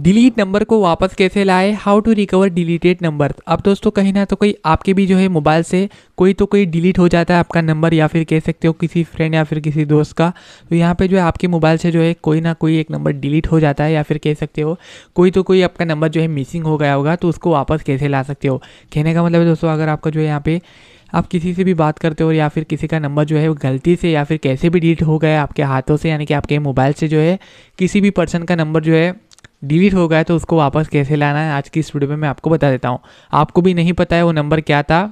delete number को वापस कैसे लाए how to recover deleted number अब दोस्तों कहीं ना तो कोई आपके भी जो है मोबाइल से कोई तो कोई डिलीट हो जाता है आपका नंबर या फिर कह सकते हो किसी फ्रेंड या फिर किसी दोस्त का तो यहाँ पे जो है आपके मोबाइल से जो है कोई ना कोई एक नंबर डिलीट हो जाता है या फिर कह सकते हो कोई तो कोई आपका नंबर जो है मिसिंग हो गया होगा तो उसको वापस कैसे ला सकते हो कहने का मतलब दोस्तों अगर आपका जो है यहाँ पे आप किसी से भी बात करते हो या फिर किसी का नंबर जो है वो गलती से या फिर कैसे भी डिलीट हो गया आपके हाथों से यानी कि आपके मोबाइल से जो है किसी भी पर्सन का नंबर जो है डिलीट हो गया तो उसको वापस कैसे लाना है आज की इस वीडियो में मैं आपको बता देता हूँ आपको भी नहीं पता है वो नंबर क्या था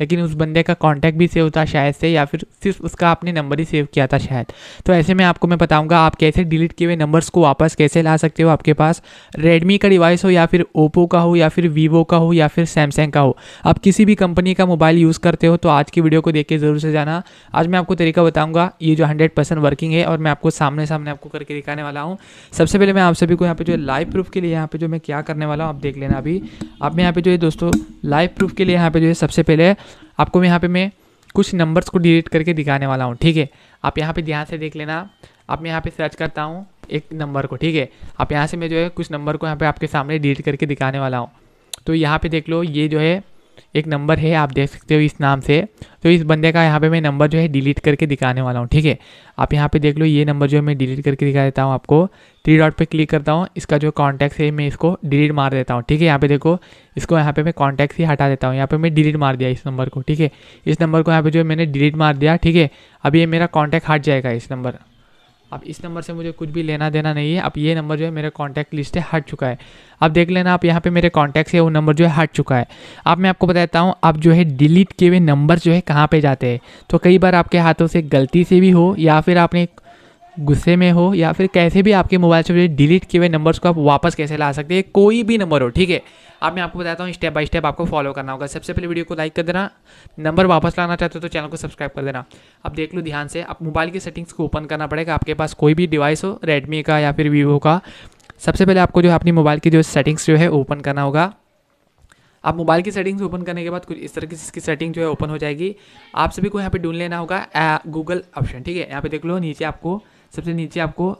लेकिन उस बंदे का कॉन्टैक्ट भी सेव था शायद से या फिर सिर्फ उसका आपने नंबर ही सेव किया था शायद तो ऐसे में आपको मैं बताऊँगा आप कैसे डिलीट किए हुए नंबर्स को वापस कैसे ला सकते हो आपके पास रेडमी का डिवाइस हो या फिर ओप्पो का हो या फिर वीवो का हो या फिर सैमसंग का हो आप किसी भी कंपनी का मोबाइल यूज़ करते हो तो आज की वीडियो को देख के ज़रूर से जाना आज मैं आपको तरीका बताऊँगा ये जो हंड्रेड परसेंट वर्किंग है और मैं आपको सामने सामने आपको करके दिखाने वाला हूँ सबसे पहले मैं आप सभी को यहाँ पे जो लाइव प्रूफ के लिए यहाँ पे जो मैं क्या करने वाला हूँ आप देख लेना अभी आप मैं यहाँ पे जो है दोस्तों लाइव प्रूफ के लिए यहाँ पे जो है सबसे पहले आपको यहाँ पे मैं कुछ नंबर्स को डिलीट करके दिखाने वाला हूँ ठीक है आप यहाँ पे ध्यान से देख लेना आप मैं यहाँ पे सर्च करता हूँ एक नंबर को ठीक है आप यहाँ से मैं जो है कुछ नंबर को यहाँ पे आपके सामने डिलीट करके दिखाने वाला हूँ तो यहाँ पे देख लो ये जो है एक नंबर है आप देख सकते हो इस नाम से तो इस बंदे का यहाँ पे मैं नंबर जो है डिलीट करके दिखाने वाला हूँ ठीक है आप यहाँ पे देख लो ये नंबर जो है मैं डिलीट करके दिखा देता हूँ आपको थ्री डॉट पे क्लिक करता हूँ इसका जो कॉन्टैक्ट है मैं इसको डिलीट मार देता हूँ ठीक है यहाँ पे देखो इसको यहाँ पे मैं कॉन्टैक्ट ही हटा देता हूँ यहाँ पर मैं डिलीट मार दिया इस नंबर को ठीक है इस नंबर को यहाँ पे जो है मैंने डिलीट मार दिया ठीक है अब ये मेरा कॉन्टैक्ट हट जाएगा इस नंबर अब इस नंबर से मुझे कुछ भी लेना देना नहीं है अब ये नंबर जो है मेरा कॉन्टैक्ट लिस्ट से हट चुका है आप देख लेना आप यहाँ पे मेरे कॉन्टैक्ट से वो नंबर जो है हट चुका है अब मैं आपको बताता हूँ आप जो है डिलीट किए हुए नंबर जो है कहाँ पर जाते हैं तो कई बार आपके हाथों से गलती से भी हो या फिर आपने गुस्से में हो या फिर कैसे भी आपके मोबाइल से डिलीट किए हुए नंबर को आप वापस कैसे ला सकते हैं कोई भी नंबर हो ठीक है अब मैं आपको बताता हूँ स्टेप बाय स्टेप आपको फॉलो करना होगा सबसे पहले वीडियो को लाइक कर देना नंबर वापस लाना चाहते हो तो चैनल को सब्सक्राइब कर देना अब देख लो ध्यान से आप मोबाइल की सेटिंग्स को ओपन करना पड़ेगा आपके पास कोई भी डिवाइस हो रेडमी का या फिर वीवो का सबसे पहले आपको जो है अपनी मोबाइल की जो सेटिंग्स जो है ओपन करना होगा आप मोबाइल की सेटिंग्स ओपन करने के बाद कुछ इस तरह की इसकी सेटिंग जो है ओपन हो जाएगी आप सभी को यहाँ पे ढूंढ लेना होगा गूगल ऑप्शन ठीक है यहाँ पे देख लो नीचे आपको सबसे नीचे आपको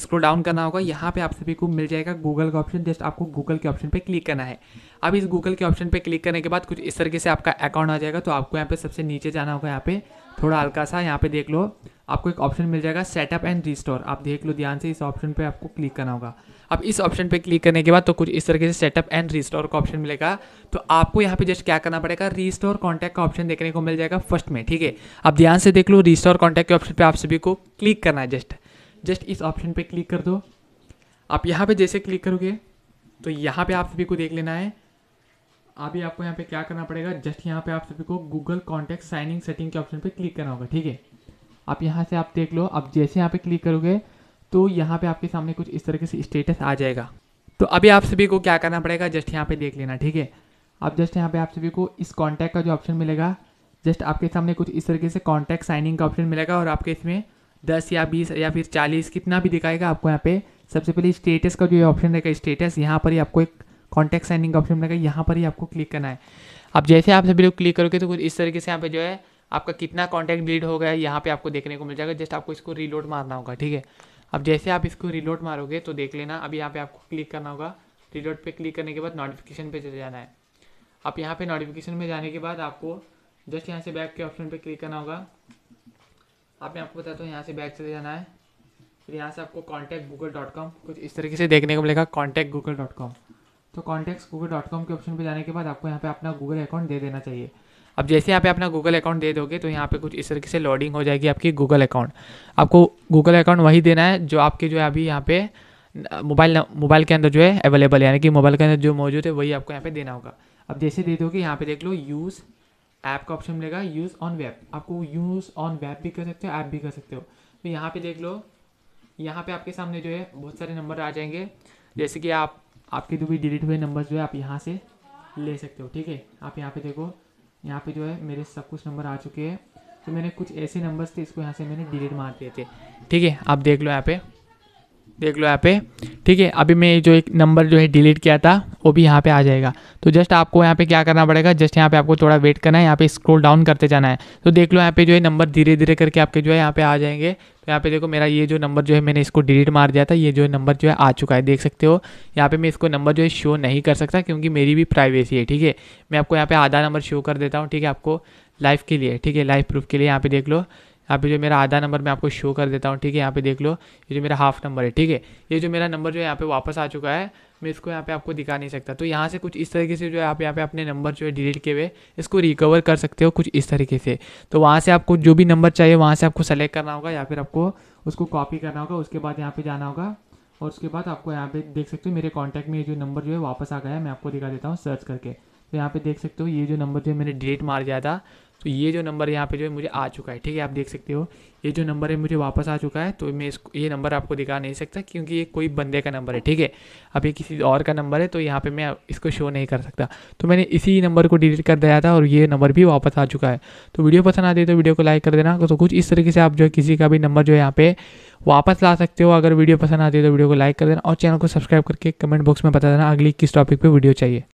स्क्रो डाउन करना होगा यहाँ पे आप सभी को मिल जाएगा गूगल का ऑप्शन जस्ट आपको गूगल के ऑप्शन पे क्लिक करना है अब इस गूगल के ऑप्शन पे क्लिक करने के बाद कुछ इस तरीके से आपका अकाउंट आ जाएगा तो आपको यहाँ पे सबसे नीचे जाना होगा यहाँ पे थोड़ा हल्का सा यहाँ पे देख लो आपको एक ऑप्शन मिल जाएगा सेटअप एंड रिस्टोर आप देख लो ध्यान से इस ऑप्शन पे आपको क्लिक करना होगा अब इस ऑप्शन पे क्लिक करने के बाद तो कुछ इस तरीके से सेटअप एंड रिस्टोर का ऑप्शन मिलेगा तो आपको यहाँ पे जस्ट क्या करना पड़ेगा रिस्टोर कॉन्टैक्ट का ऑप्शन देखने को मिल जाएगा फर्स्ट में ठीक है अब ध्यान से देख लो रिस्टोर कॉन्टैक्ट के ऑप्शन पर आप सभी को क्लिक करना है जस्ट जस्ट इस ऑप्शन पे क्लिक कर दो आप यहाँ पे जैसे क्लिक करोगे तो यहाँ पे आप सभी को देख लेना है अभी आपको यहाँ पे क्या करना पड़ेगा जस्ट यहाँ पे आप सभी को गूगल कॉन्टैक्ट साइनिंग सेटिंग के ऑप्शन पे क्लिक करना होगा ठीक है आप यहाँ से आप देख लो आप जैसे यहाँ पे क्लिक करोगे तो यहाँ पे आपके सामने कुछ इस तरीके से स्टेटस आ जाएगा तो अभी आप सभी को क्या करना पड़ेगा जस्ट यहाँ पे देख लेना ठीक है आप जस्ट यहाँ पे आप सभी को इस कॉन्टैक्ट का जो ऑप्शन मिलेगा जस्ट आपके सामने कुछ इस तरीके से कॉन्टैक्ट साइनिंग का ऑप्शन मिलेगा और आपके इसमें दस या बीस या फिर चालीस कितना भी दिखाएगा आपको यहाँ पे सबसे पहले स्टेटस का जो ये ऑप्शन रहेगा स्टेटस यहाँ पर ही आपको एक कॉन्टैक्ट साइनिंग का ऑप्शन रहेगा यहाँ पर ही आपको क्लिक करना है अब जैसे आप सभी लोग क्लिक करोगे तो कुछ इस तरीके से यहाँ पे जो है आपका कितना कॉन्टैक्ट डिलीट हो गया यहाँ पे आपको देखने को मिल जाएगा जस्ट आपको इसको रिलोड मारना होगा ठीक है अब जैसे आप इसको रिलोड मारोगे तो देख लेना अब यहाँ पे आपको क्लिक करना होगा रिलोड पे क्लिक करने के बाद नोटिफिकेशन पे चले जाना है आप यहाँ पे नोटिफिकेशन में जाने के बाद आपको जस्ट यहाँ से बैक के ऑप्शन पे क्लिक करना होगा आप मैं आपको बताता हूँ तो यहाँ से बैग चले जाना है फिर यहाँ से आपको कॉन्टैक्ट गूगल डॉट कॉम कुछ इस तरीके से देखने को मिलेगा कॉन्टैक्ट गूगल डॉट कॉम तो कॉन्टैक्ट गूगल डॉट कॉम के ऑप्शन पर जाने के बाद आपको यहाँ पे अपना गूगल अकाउंट दे देना चाहिए अब जैसे यहाँ पे अपना गूगल अकाउंट दे दोगे तो यहाँ पे कुछ इस तरीके से लॉडिंग हो जाएगी आपकी गूगल अकाउंट आपको गूगल अकाउंट वही देना है जो आपके जो है अभी यहाँ पे मोबाइल मोबाइल के अंदर जो है अवेलेबल यानी कि मोबाइल के अंदर जो मौजूद है वही आपको यहाँ पे देना होगा अब जैसे दे दोगे यहाँ पे देख लो यूज़ ऐप का ऑप्शन मिलेगा यूज़ ऑन वेब आपको यूज़ ऑन वेब भी कर सकते हो ऐप भी कर सकते हो तो यहाँ पे देख लो यहाँ पे आपके सामने जो है बहुत सारे नंबर आ जाएंगे जैसे कि आप आपके जो भी डिलीट हुए नंबर जो है आप यहाँ से ले सकते हो ठीक है आप यहाँ पे देखो यहाँ पे जो है मेरे सब कुछ नंबर आ चुके हैं तो मैंने कुछ ऐसे नंबर्स थे इसको यहाँ से मैंने डिलीट मार दिए थे ठीक है आप देख लो यहाँ पे देख लो यहाँ पे ठीक है अभी मैं जो एक नंबर जो है डिलीट किया था वो भी यहाँ पे आ जाएगा तो जस्ट आपको यहाँ पे क्या करना पड़ेगा जस्ट यहाँ पे आपको थोड़ा वेट करना है यहाँ पे स्क्रोल डाउन करते जाना है तो देख लो यहाँ पे जो है नंबर धीरे धीरे करके आपके जो है यहाँ पे आ जाएंगे तो यहाँ पे देखो मेरा ये जो नंबर जो है मैंने इसको डिलीट मार दिया था ये जो नंबर जो है आ चुका है देख सकते हो यहाँ पे मैं इसको नंबर जो है शो नहीं कर सकता क्योंकि मेरी भी प्राइवेसी है ठीक है मैं आपको यहाँ पे आधा नंबर शो कर देता हूँ ठीक है आपको लाइफ के लिए ठीक है लाइफ प्रूफ के लिए यहाँ पे देख लो यहाँ पे जो मेरा आधा नंबर मैं आपको शो कर देता हूँ ठीक है यहाँ पे देख लो ये जो मेरा हाफ नंबर है ठीक है ये जो मेरा नंबर जो है यहाँ पे वापस आ चुका है मैं इसको यहाँ पे आपको दिखा नहीं सकता तो यहाँ से कुछ इस तरीके से जो है आप यहाँ पे अपने नंबर जो है डिलीट किए हुए इसको रिकवर कर सकते हो कुछ इस तरीके से तो वहाँ से आपको जो भी नंबर चाहिए वहाँ से आपको सेलेक्ट करना होगा या फिर आपको उसको कॉपी करना होगा उसके बाद यहाँ पर जाना होगा और उसके बाद आपको यहाँ पे देख सकते हो मेरे कॉन्टैक्ट में ये जो नंबर जो है वापस आ गया है मैं आपको दिखा देता हूँ सर्च करके तो यहाँ पे देख सकते हो ये जो नंबर जो है मैंने डिलीट मार दिया था तो ये जो नंबर यहाँ पे जो है मुझे आ चुका है ठीक है आप देख सकते हो ये जो नंबर है मुझे वापस आ चुका है तो मैं इसको ये नंबर आपको दिखा नहीं सकता क्योंकि ये कोई बंदे का नंबर है ठीक है अब ये किसी और का नंबर है तो यहाँ पे मैं इसको शो नहीं कर सकता तो मैंने इसी नंबर को डिलीट कर दिया था और ये नंबर भी वापस आ चुका है तो वीडियो पसंद आती है तो वीडियो को लाइक कर देना तो कुछ इस तरीके से आप जो है किसी का भी नंबर जो है यहाँ पे वापस ला सकते हो अगर वीडियो पसंद आती है तो वीडियो को लाइक कर देना और चैनल को सब्सक्राइब करके कमेंट बॉक्स में बता देना अगली किस टॉपिक पर वीडियो चाहिए